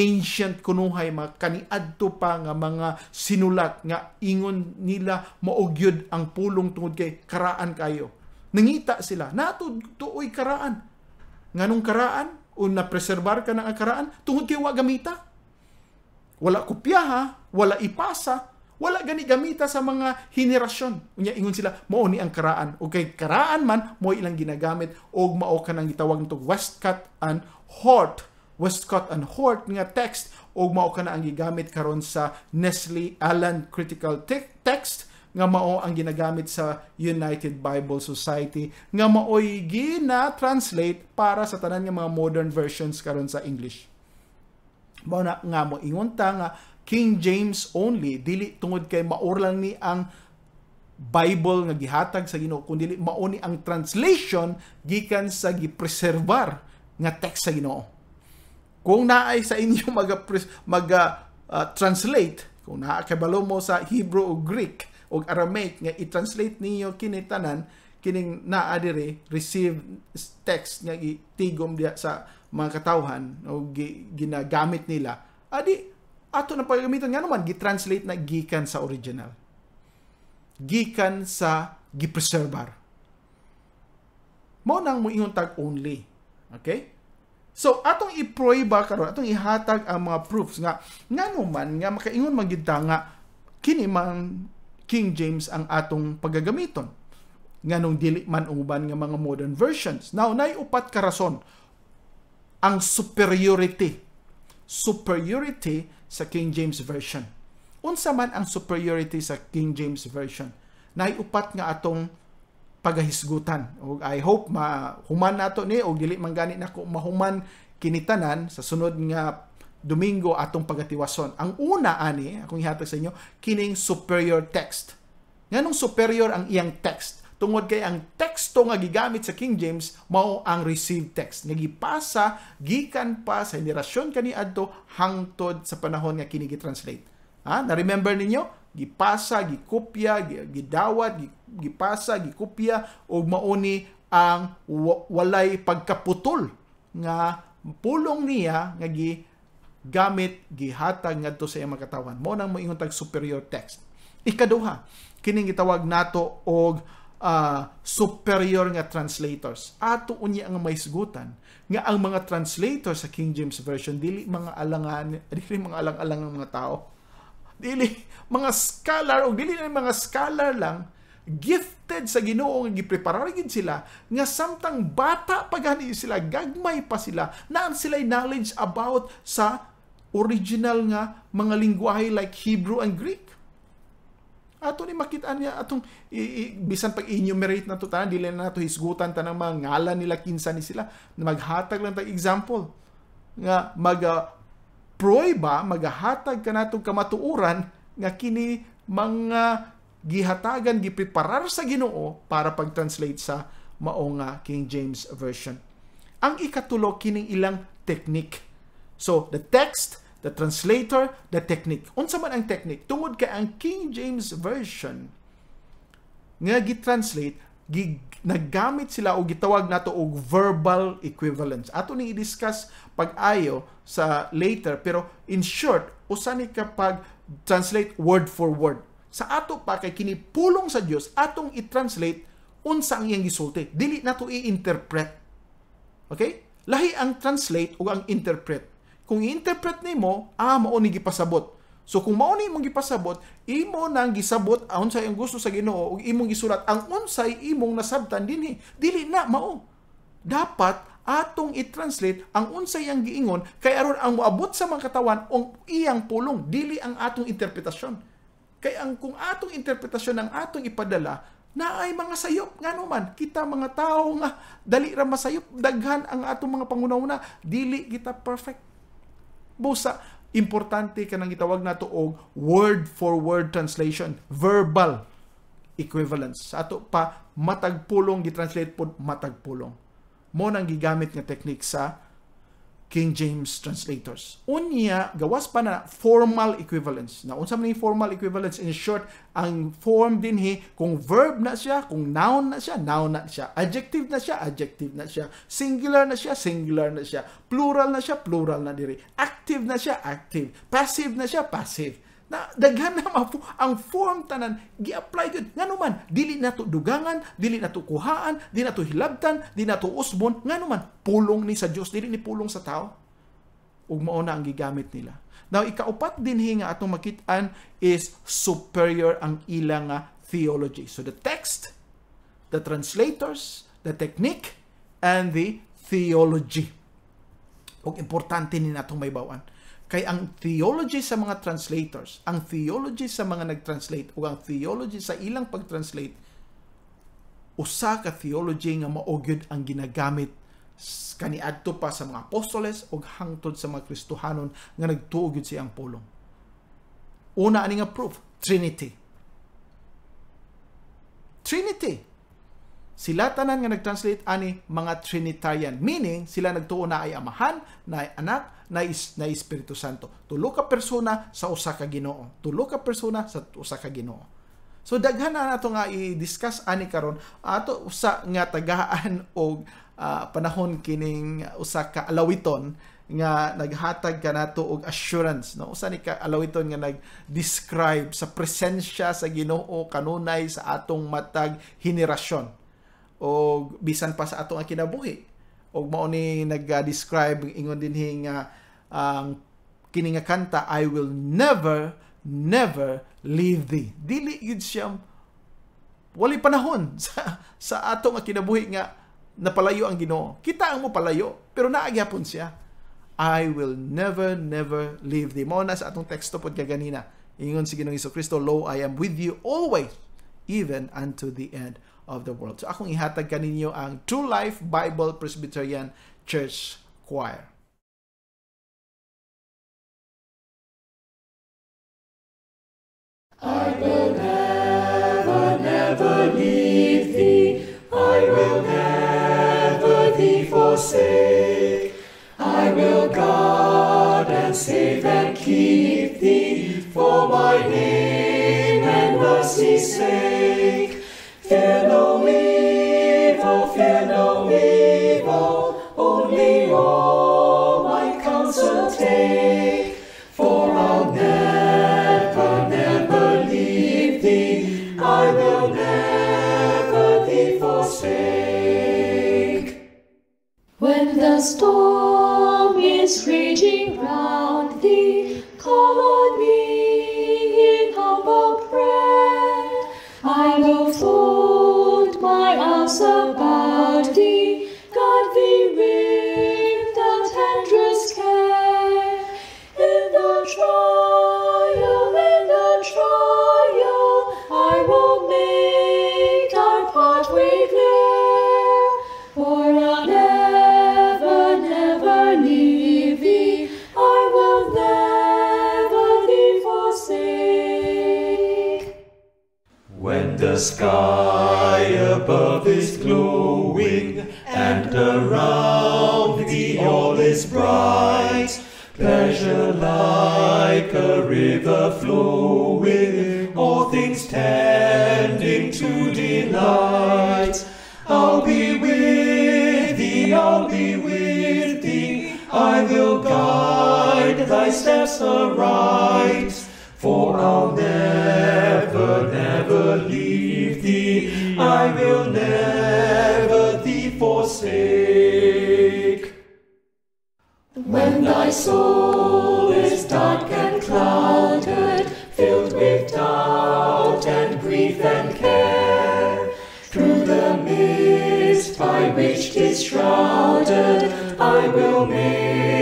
ancient kunuhay, mga kaniadto pa nga mga sinulat, nga ingon nila maugyod ang pulong tungod kay karaan kayo. Nangita sila, natod tuoy karaan. Nganong karaan? O napreserbar ka ng karaan? Tungod kay wa gamita. Wala kopya ha, wala ipasa, wala gani gamita sa mga henerasyon. Unya ingon sila mao ni ang karaan. Okay, karaan man mo ilang ginagamit og mao kanang gitawag nitong Westcott and Hort. Westcott and Hort nga text og mao kana ang gigamit karon sa Nestle Allen Critical te- Text nga mao ang ginagamit sa United Bible Society nga maoy gina-translate para sa tanan nga mga modern versions karon sa English. Mao na nga mo ingon ta nga King James only dili tungod kay mao ni ang Bible nga gihatag sa Ginoo kundi mao ni ang translation gikan sa gipreserbar nga text sa Ginoo. Kung naay sa inyo mag mag uh, translate kung naa kay balomo sa Hebrew o Greek o Aramaic nga i-translate ninyo kini tanan kining naa dire receive text nga gitigom diha sa mga katawhan o ginagamit nila adi ato na pagamitan nga naman gitranslate na gikan sa original gikan sa gipreserbar mo nang moingon tag only okay So atong i-proyba karon atong ihatag ang mga proofs nga ngano man nga makaingon man gid nga kini man King James ang atong pagagamiton nganong dili man uban nga mga modern versions. Now nay upat ka rason ang superiority superiority sa King James Version. Unsa man ang superiority sa King James Version? Naiupat nga atong pagahisgutan. O I hope mahuman nato ni o dili man gani nako mahuman kinitanan sa sunod nga Domingo atong pagatiwason. Ang una ani akong ihatag sa inyo kining superior text. Nganong superior ang iyang text? tungod kay ang teksto nga gigamit sa King James mao ang received text nga gipasa gikan pa sa henerasyon kaniadto hangtod sa panahon nga kini gi-translate. Ha? Na remember ninyo gipasa, gikopya, gidawat, gipasa, gikopya ug mauni ang walay pagkaputol nga pulong niya nga gi gamit gihatag ngadto sa iyang mga katawan. Mo nang moingon tag superior text. Ikaduha, kining gitawag nato og uh, superior nga translators. Ato unya ang maisgutan nga ang mga translator sa King James Version dili mga alangan, dili mga alang-alang ng mga tao. Dili mga scholar o dili ni mga scholar lang gifted sa Ginoo nga gipreparar gid sila nga samtang bata pa gani sila gagmay pa sila naan sila knowledge about sa original nga mga lingguwahe like Hebrew and Greek ato ni makita niya atong i, i, bisan pag enumerate na to ta dili na to hisgutan ta ng mga ngalan nila kinsa ni sila maghatag lang tag example nga mag uh, proyba ah, magahatag ka natong kamatuoran nga kini mga gihatagan gipreparar sa Ginoo para pag-translate sa maong uh, King James version. Ang ikatulo kining ilang technique. So the text the translator, the technique. Unsa man ang technique? Tungod kay ang King James Version nga gitranslate gig, naggamit sila o gitawag nato og verbal equivalence. Ato ni i-discuss pag-ayo sa later pero in short usa ni ka pag translate word for word. Sa ato pa kay kinipulong sa Dios atong i-translate unsa ang iyang gisulti. Dili nato i-interpret. Okay? Lahi ang translate o ang interpret kung i-interpret nimo ah mao ni gipasabot so kung mao ni imong gipasabot imo nang gisabot unsay sa gusto sa Ginoo ug imong gisulat ang unsay imong nasabtan dinhi dili na mao dapat atong i-translate ang unsay ang giingon kay aron ang moabot sa mga katawan ang iyang pulong dili ang atong interpretasyon kay ang kung atong interpretasyon ang atong ipadala na ay mga sayop nga naman kita mga tao nga dali ra masayop daghan ang atong mga pangunaw na dili kita perfect busa importante kanang gitawag nato og word for word translation verbal equivalence sa ato pa matag pulong gitranslate pod matag pulong mo nang gigamit nga technique sa King James translators. Unya, gawas pa na formal equivalence. Na unsa man formal equivalence in short, ang form din he kung verb na siya, kung noun na siya, noun na siya. Adjective na siya, adjective na siya. Singular na siya, singular na siya. Plural na siya, plural na diri. Active na siya, active. Passive na siya, passive na daghan na mapo ang form tanan gi-apply gyud nganuman dili na to dugangan dili na to kuhaan dili na to hilabtan dili na to usbon nganuman pulong ni sa Dios dili ni pulong sa tao ug mao na ang gigamit nila now ikaupat din hinga atong makit-an is superior ang ilang ah, theology so the text the translators the technique and the theology ug importante ni natong maybawan Kay ang theology sa mga translators, ang theology sa mga nag-translate o ang theology sa ilang pag-translate, usa ka theology nga maogyod ang ginagamit kaniadto pa sa mga apostoles o hangtod sa mga Kristohanon nga nagtuog yun siyang pulong. Una, ani nga proof? Trinity. Trinity sila tanan nga nagtranslate ani mga Trinitarian meaning sila nagtuo na ay amahan na ay anak na is na Espiritu Santo tulo ka persona sa usa ka Ginoo tulo ka persona sa usa ka Ginoo so daghan na nato nga i-discuss ani karon ato usa nga tagaan og uh, ah, panahon kining usa ka alawiton nga naghatag ka nato og assurance no usa ni ka alawiton nga nag-describe sa presensya sa Ginoo kanunay sa atong matag henerasyon o bisan pa sa atong kinabuhi o mao ni nag describe ingon dinhi nga ah, ang kini nga kanta I will never never leave thee dili gid siya wali panahon sa sa ato nga kinabuhi nga napalayo ang Ginoo kita ang mo palayo pero naa gyapon siya I will never never leave thee mao na sa atong teksto pod kaganina ingon si Ginoong Kristo lo I am with you always even unto the end of the world. So akong ihatag kaninyo ang True Life Bible Presbyterian Church Choir. I will never, never leave thee. I will never thee forsake. I will guard and save and keep thee for my name and mercy's sake. estou. which is shrouded, I will make.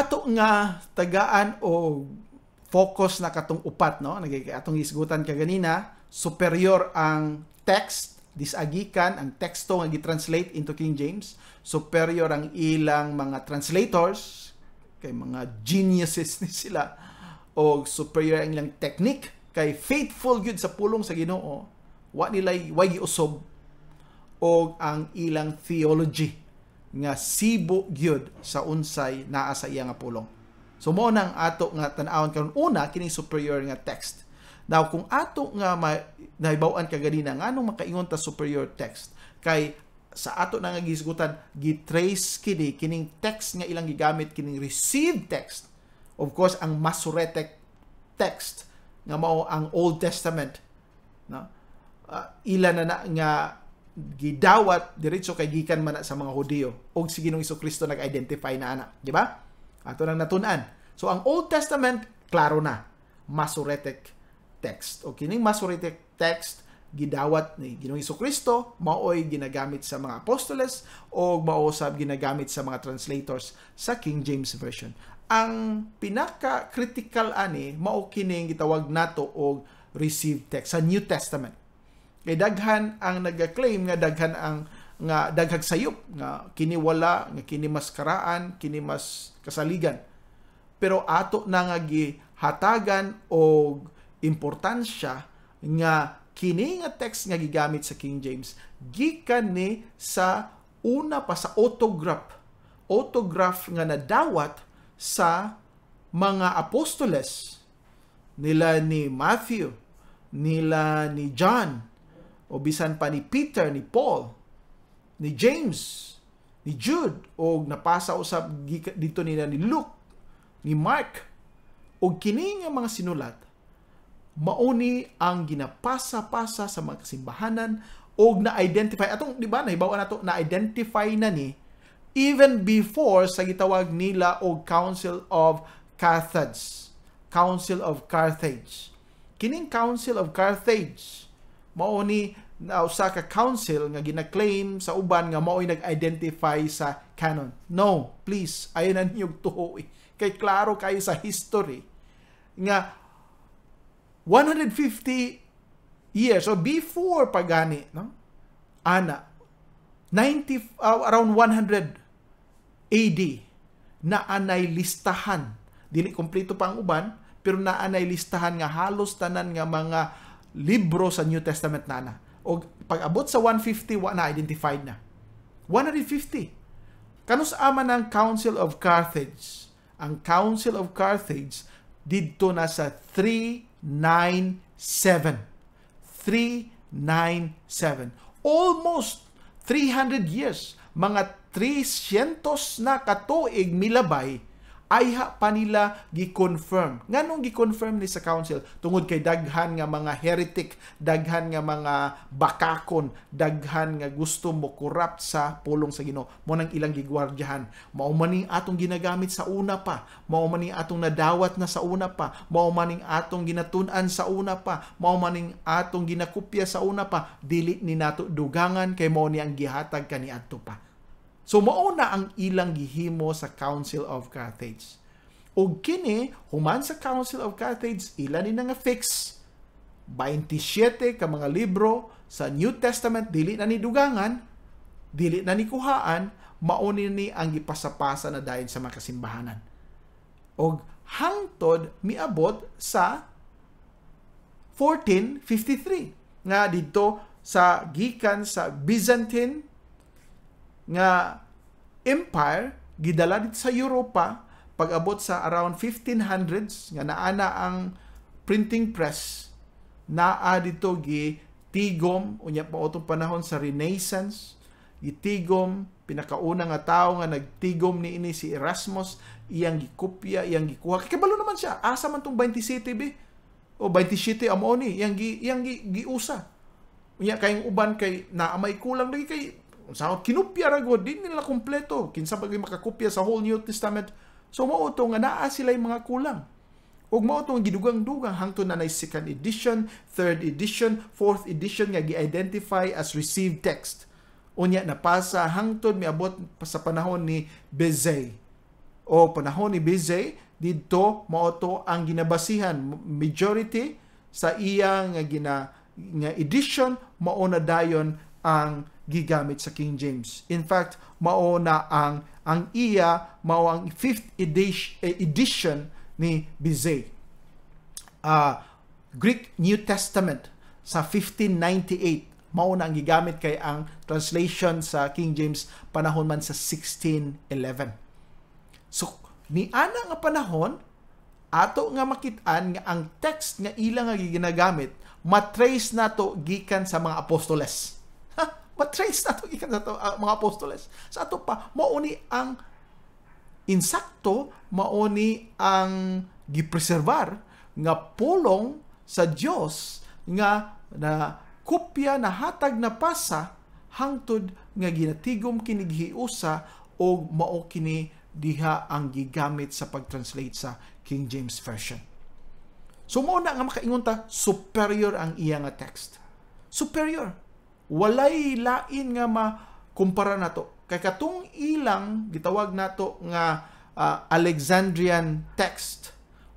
ato nga tagaan o focus na katong upat no atong isgutan ka ganina superior ang text disagikan ang teksto nga gitranslate into King James superior ang ilang mga translators kay mga geniuses ni sila o superior ang ilang technique kay faithful gyud sa pulong sa Ginoo wa nila way usob og ang ilang theology nga sibo gyud sa unsay naa sa iya nga pulong. So mo nang ato nga tan-awon karon una kining superior nga text. Now kung ato nga nahibaw-an kagadina nganong makaingon ta superior text kay sa ato na nga gisgutan gitrace kini kining text nga ilang gigamit kining received text. Of course ang Masoretic text nga mao ang Old Testament no? Uh, ah, ilan na, na nga gidawat diretso kay gikan man sa mga Hudyo og si Ginoong Kristo nag-identify na ana, di ba? Ato nang natun-an. So ang Old Testament klaro na Masoretic text. O kining Masoretic text gidawat ni Ginoong Kristo maoy ginagamit sa mga apostoles o mao sab ginagamit sa mga translators sa King James version. Ang pinaka critical ani mao kining gitawag nato og received text sa New Testament kay eh, daghan ang nagaklaim nga daghan ang nga daghag sayop nga kiniwala nga kini mas kini mas kasaligan pero ato na nga gihatagan og importansya nga kini nga text nga gigamit sa King James gikan ni sa una pa sa autograph autograph nga nadawat sa mga apostoles nila ni Matthew nila ni John o bisan pa ni Peter, ni Paul, ni James, ni Jude, o napasa usab dito nila ni Luke, ni Mark, o kini nga mga sinulat, mauni ang ginapasa-pasa sa mga kasimbahanan o na-identify. Atong, di ba, nahibawa na to, na-identify na ni even before sa gitawag nila o Council of Carthage. Council of Carthage. Kining Council of Carthage mao ni na usa ka council nga gina-claim sa uban nga mao'y nag-identify sa canon. No, please, ayon na ninyong tuhoy. Kay klaro kayo sa history nga 150 years or before pagani no ana 90 uh, around 100 AD na anay listahan dili kompleto pa ang uban pero na anay listahan nga halos tanan nga mga libro sa New Testament na na. O pag-abot sa 150, wa na identified na. 150. Kanus ama ng Council of Carthage. Ang Council of Carthage didto na sa 397. 397. Almost 300 years. Mga 300 na katuig milabay ayha pa nila gi-confirm. Nganong gi-confirm ni sa council tungod kay daghan nga mga heretic, daghan nga mga bakakon, daghan nga gusto mo corrupt sa pulong sa Ginoo. Mo nang ilang gigwardyahan. Mao man atong ginagamit sa una pa, mao man atong nadawat na sa una pa, mao man atong ginatun-an sa una pa, mao man atong ginakopya sa una pa, dili ni nato dugangan kay mao ni ang gihatag kani kaniadto pa So mao na ang ilang gihimo sa Council of Carthage. Og kini human sa Council of Carthage ila ni nga fix 27 ka mga libro sa New Testament dili na ni dugangan, dili na ni kuhaan, mao ni ang gipasapasa na dayon sa mga kasimbahanan. Og hangtod miabot sa 1453 nga dito sa gikan sa Byzantine nga empire gidala dito sa Europa pag-abot sa around 1500s nga naana ang printing press naa dito gi tigom unya pa utong panahon sa Renaissance gitigom pinakauna nga tao nga nagtigom ni ini si Erasmus iyang gikopya iyang gikuha kabalo naman siya asa man tong 27 be o 27 amo ni iyang gi iyang gi, giusa unya kayong uban kay naamay kulang lagi kay sa kinopya ra gud din nila kompleto kinsa ba makakopya sa whole New Testament. So mao to nga naa sila mga kulang. Ug mao tong gidugang-dugang hangtod na nay second edition, third edition, fourth edition nga gi-identify as received text. Unya napasa hangtod miabot sa panahon ni Bezay. O panahon ni Bezay didto mao to ang ginabasihan majority sa iyang nga gina nga edition mao na dayon ang gigamit sa King James. In fact, mao na ang ang iya mao ang 5th eh, edition ni Bizet. Uh, Greek New Testament sa 1598 mao na ang gigamit kay ang translation sa King James panahon man sa 1611. So ni ana nga panahon ato nga makitaan nga ang text nga ila nga ginagamit matrace nato gikan sa mga apostoles Matrace na itong ikan to, uh, mga apostoles. Sa ato pa, mauni ang insakto, mauni ang gipreservar nga pulong sa Dios nga na kopya na hatag na pasa hangtod nga ginatigom kinighiusa o mao kini diha ang gigamit sa pagtranslate sa King James Version. So mo na nga makaingon ta superior ang iya nga text. Superior walay lain nga ma makumpara nato kay katong ilang gitawag nato nga uh, Alexandrian text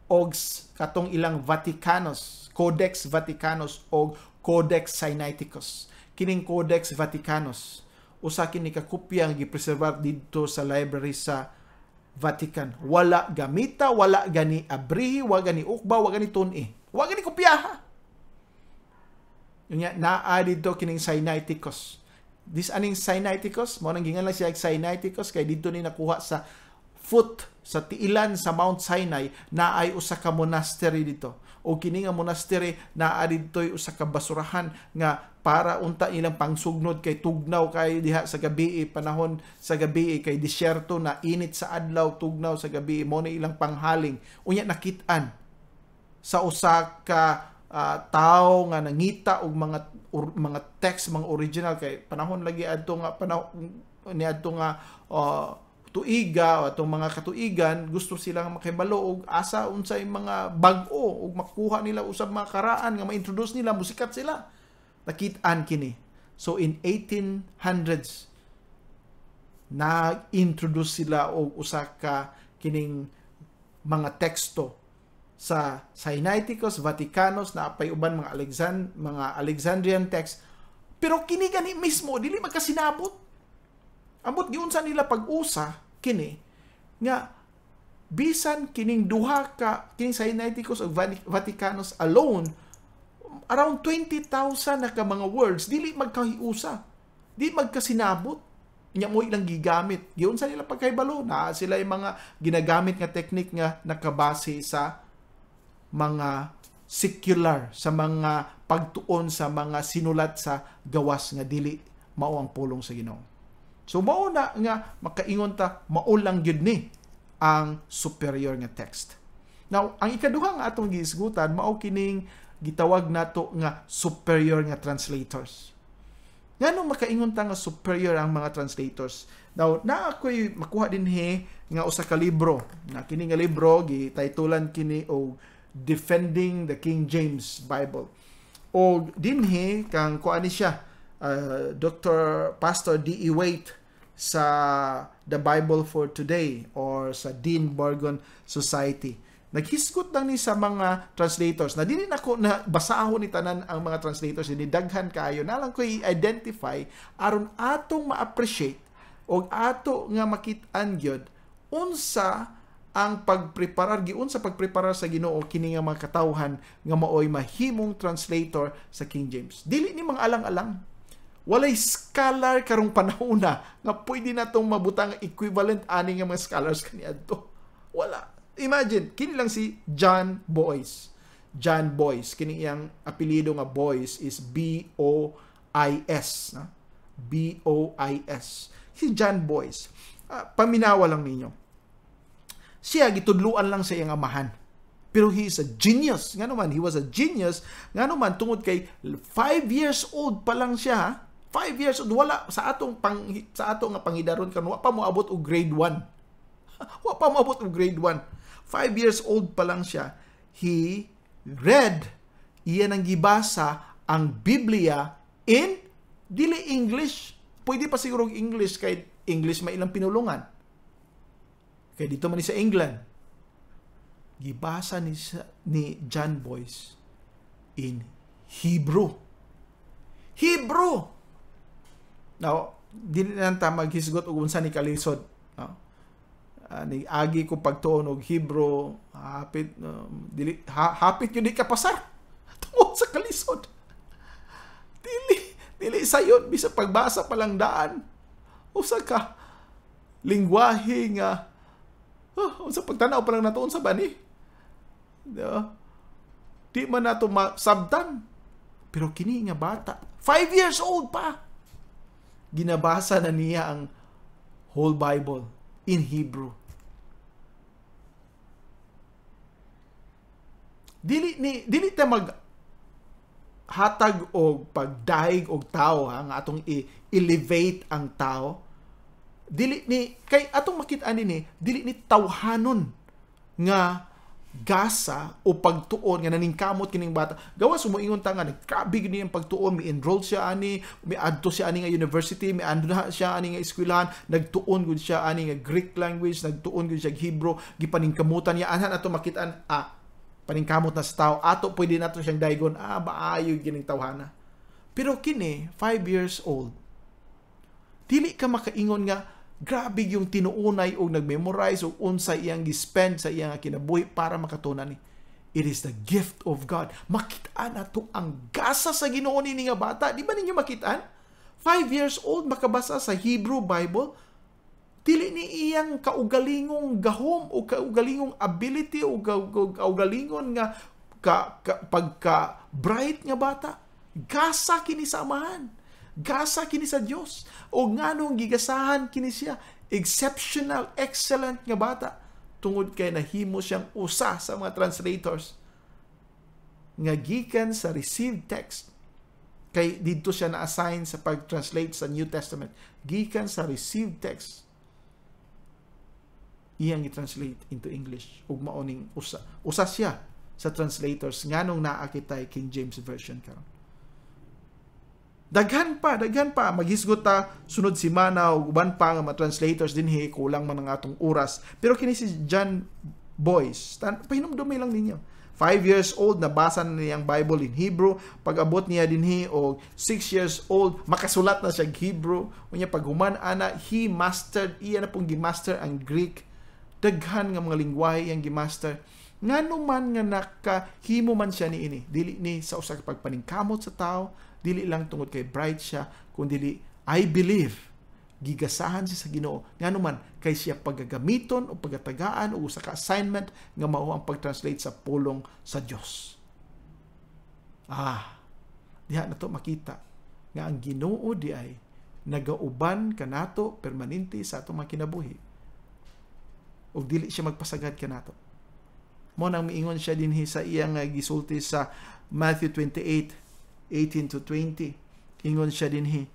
og katong ilang Vaticanus Codex Vaticanus og Codex Sinaiticus kining Codex Vaticanus usa kini ka kopya ang gipreserbar didto sa library sa Vatican wala gamita wala gani abrihi wala gani ukba wala gani tuni wala gani kopya yung nga, naari do kining Sinaiticus. This aning Sinaiticus, mo nang gingan lang siya Sinaiticus, kay dito ni nakuha sa foot sa tiilan sa Mount Sinai na ay usa ka monastery dito o kini nga monastery na aditoy usa ka basurahan nga para unta ilang pangsugnod kay tugnaw kay diha sa gabi eh, panahon sa gabi eh, kay disyerto na init sa adlaw tugnaw sa gabi eh, mo na ilang panghaling unya nakitan sa usa ka uh, tao nga nangita og mga or, mga text mga original kay panahon lagi adto nga panahon ni adto nga uh, tuiga o atong mga katuigan gusto silang makibalo og asa unsay mga bag-o og makuha nila usab mga karaan nga ma-introduce nila musikat sila nakit-an kini so in 1800s na introduce sila og usa ka kining mga teksto sa Sinaiticus, Vaticanus, na payuban mga, Alexand mga Alexandrian text. Pero kini gani mismo, dili magkasinabot. Ambot giunsa nila pag-usa kini nga bisan kining duha ka kining Sinaiticus ug Vaticanus alone around 20,000 na ka mga words dili magkahiusa. Di magkasinabot nya mo ilang gigamit. Giunsa nila pagkaibalo na sila yung mga ginagamit nga technique nga nakabase sa mga secular, sa mga pagtuon sa mga sinulat sa gawas nga dili mao ang pulong sa Ginoo. So mao na nga makaingon ta maulang gyud ni ang superior nga text. Now, ang ikaduha atong giisgutan mao kining gitawag nato nga superior nga translators. Nganong makaingon ta nga superior ang mga translators? Now, na ako'y makuha din he nga usa ka libro. Na kini nga libro gititulan kini og oh, defending the King James Bible. O dinhi kang kuan siya uh, Dr. Pastor D.E. Waite sa The Bible for Today or sa Dean Borgon Society. Naghisgot lang ni sa mga translators na dili nako na basahon ni tanan ang mga translators ni daghan kayo. na lang ko'y identify aron atong ma-appreciate o ato nga makit-an gyud unsa ang pagpreparar giun sa pagpreparar sa Ginoo kini nga mga katawhan nga maoy mahimong translator sa King James. Dili ni mga alang-alang. Walay scholar karong panahuna nga pwede natong mabutang equivalent ani nga mga scholars kaniadto. Wala. Imagine, kini lang si John Boyce. John Boyce, kini iyang apelyido nga Boyce is B O I S, na? B O I S. Si John Boyce. Uh, paminawa lang ninyo siya gitudluan lang sa iyang amahan. Pero he is a genius. Nga naman, he was a genius. Nga naman, tungod kay 5 years old pa lang siya, 5 years old, wala sa atong pang, sa atong nga panghidaron kan wa pa moabot og grade 1. wa pa moabot og grade 1. 5 years old pa lang siya. He read iyan ang gibasa ang Biblia in dili English. Pwede pa siguro English kay English may ilang pinulungan. Kay dito man sa England, gibasa ni, ni John Boyce in Hebrew. Hebrew! Now, din nanta maghisgot og unsa ni kalisod. No? Uh, ah, ni agi ko pagtuon og Hebrew, hapit uh, dili ha, hapit yun di ka pasar tungod sa kalisod. Dili dili sayon bisa pagbasa pa lang daan usa ka lingwahe nga Oh, ah, sa pagtanaw pa lang natuon sa bani. No? Di man nato sabtan. Pero kini nga bata, 5 years old pa. Ginabasa na niya ang whole Bible in Hebrew. Dili ni dili ta mag hatag og pagdaig og tao ha nga atong i-elevate ang tao dili ni kay atong makita ani ni eh, dili ni tawhanon nga gasa o pagtuon nga naningkamot kining bata gawas mo ta nga grabe gid ang pagtuon mi enroll siya ani mi adto siya ani nga university mi ando na siya ani nga eskwelahan nagtuon gud siya ani nga Greek language nagtuon gud siya Hebrew gipaningkamutan niya anhan ato makitaan ah paningkamot na sa tao ato pwede nato siyang daigon ah baayo gining tawhana pero kini 5 years old dili ka makaingon nga grabe yung tinuunay og nagmemorize og unsay iyang gispend sa iyang kinabuhi para makatunan ni It is the gift of God. Makita na to ang gasa sa Ginoo ni nga bata. Di ba ninyo makitaan? Five years old makabasa sa Hebrew Bible, dili ni iyang kaugalingong gahom o kaugalingong ability o kaugalingon nga ka, ka, pagka bright nga bata. Gasa kini samahan gasa kini sa Dios o nganong gigasahan kini siya exceptional excellent nga bata tungod kay nahimo siyang usa sa mga translators nga gikan sa received text kay didto siya na-assign sa pag-translate sa New Testament gikan sa received text iyang i-translate into English ug maoning usa usa siya sa translators nganong naa kitay King James version karon daghan pa daghan pa maghisgot ta sunod si Mana ug uban pa nga mga translators dinhi kulang man ang atong oras pero kini si John Boyce tan pahinumdumi lang ninyo 5 years old nabasa na niyang Bible in Hebrew pag-abot niya dinhi og 6 years old makasulat na siya Hebrew unya paghuman ana he mastered iya na pong gimaster ang Greek daghan nga mga lingwahe ang gimaster ngano man nga nakahimo man siya ni ini dili ni sa usa pagpaningkamot sa tao dili lang tungod kay bright siya kundi I believe gigasahan siya sa Ginoo nganuman kay siya paggagamiton o pagatagaan o sa ka assignment nga mao ang pagtranslate sa pulong sa Dios ah diha nato makita nga ang Ginoo di ay nagauban kanato permanente sa atong mga kinabuhi ug dili siya magpasagad kanato mo nang miingon siya dinhi sa iyang gisulti sa Matthew 28 18 to 20. Ingon siya din he.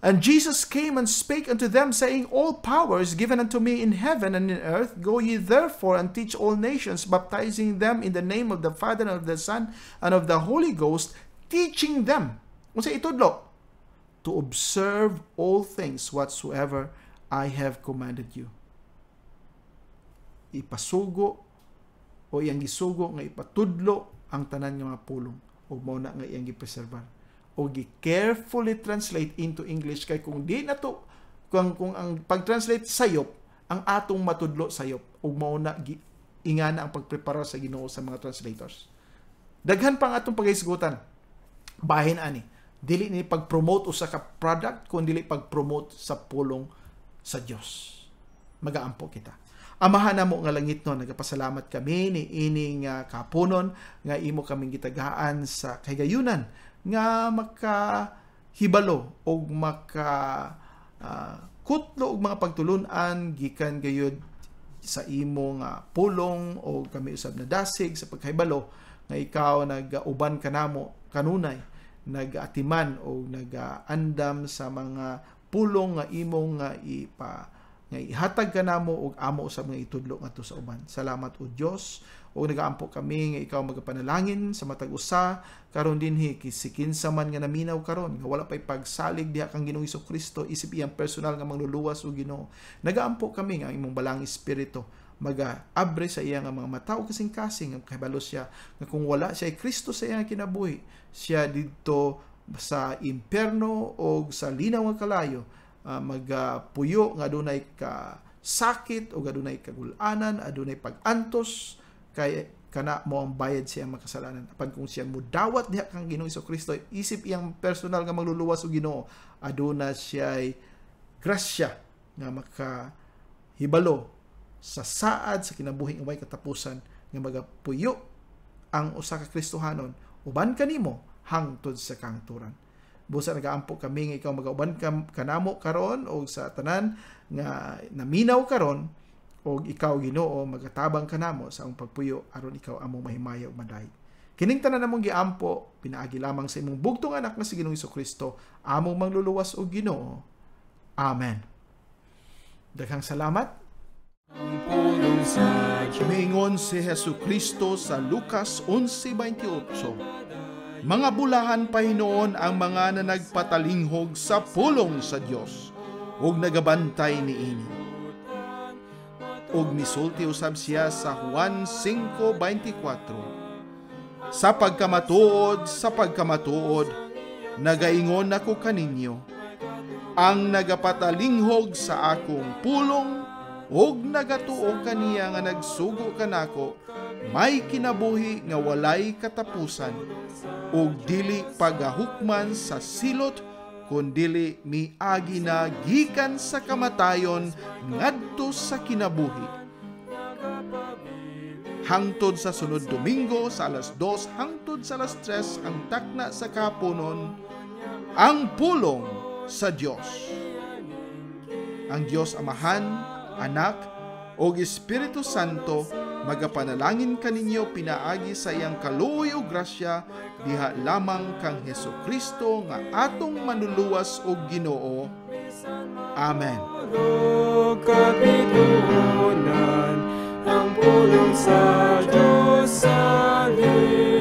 And Jesus came and spake unto them, saying, All power is given unto me in heaven and in earth. Go ye therefore and teach all nations, baptizing them in the name of the Father and of the Son and of the Holy Ghost, teaching them. Unsa itudlo? To observe all things whatsoever I have commanded you. Ipasugo o iyang isugo nga ipatudlo ang tanan nga mga pulong ug mao na nga iyang gipreserbar o gi-carefully translate into English kay kung di na to kung, kung ang pag-translate sayop ang atong matudlo sayop ug mao na gi ingana ang pagprepara sa Ginoo sa mga translators daghan pang atong pagaisgutan bahin ani dili ni pag-promote usa ka product kun dili pag-promote sa pulong sa Dios magaampo kita Amahan mo nga langit no, nagapasalamat kami ni ining uh, kapunon nga imo kaming gitagaan sa kagayunan nga maka hibalo og maka uh, kutlo og mga pagtulunan gikan gayud sa imong uh, pulong o kami usab na dasig sa pagkahibalo nga ikaw nag-uban ka namo kanunay nagatiman o nag-andam sa mga pulong nga imong nga ipa nga ihatag ka namo og amo usab nga itudlo ngadto sa uban salamat o Dios og nagaampo kami nga ikaw magapanalangin sa matag usa karon dinhi kinsa man nga naminaw karon nga wala pay pagsalig diha kang Ginoo Kristo isip iyang personal nga mangluluwas og Ginoo nagaampo kami nga imong balang espiritu mag-abre sa iya nga mga matao o kasing-kasing ang kabalo siya nga kung wala siya ay Kristo sa iyang kinabuhi siya dito sa imperno o sa linaw nga kalayo uh, ah, magpuyo uh, nga dunay ka sakit o gadunay kagulanan adunay ah, pagantos kay kana mo ang bayad siya ang makasalanan apan kung siya mo dawat diha kang Ginoo Hesus Kristo isip iyang personal nga magluluwas og Ginoo aduna ah, siya'y grasya nga maka hibalo sa saad sa kinabuhing umay katapusan nga magapuyo ang usa ka Kristohanon uban kanimo hangtod sa kangturan busa nagaampo kami nga ikaw magauban kam kanamo karon o sa tanan nga naminaw karon o ikaw Ginoo magatabang kanamo sa ang pagpuyo aron ikaw amo mahimaya ug maday. Kining tanan namong giampo pinaagi lamang sa imong bugtong anak nga si Ginoong Kristo among mangluluwas og Ginoo. Amen. Daghang salamat ang pulong sa Diyos. Mingon si Heso Kristo sa Lucas 11.28 mga bulahan pa hinoon ang mga na nagpatalinghog sa pulong sa Dios ug nagabantay ni ini. Ug misulti usab siya sa Juan 5:24. Sa pagkamatuod, sa pagkamatuod, nagaingon ako kaninyo. Ang nagapatalinghog sa akong pulong ug nagatuo kaniya nga nagsugo kanako may kinabuhi nga walay katapusan ug dili pagahukman sa silot kundili miagi na gikan sa kamatayon ngadto sa kinabuhi. Hangtod sa sunod Domingo sa alas 2 hangtod sa alas 3 ang takna sa kapunon ang pulong sa Dios. Ang Dios Amahan, Anak, o Espiritu Santo magapanalangin kaninyo pinaagi sa iyang kaluoy o grasya diha lamang kang Heso Kristo nga atong manuluwas og Ginoo. Amen. Kapitunan ang pulong sa Diyos sa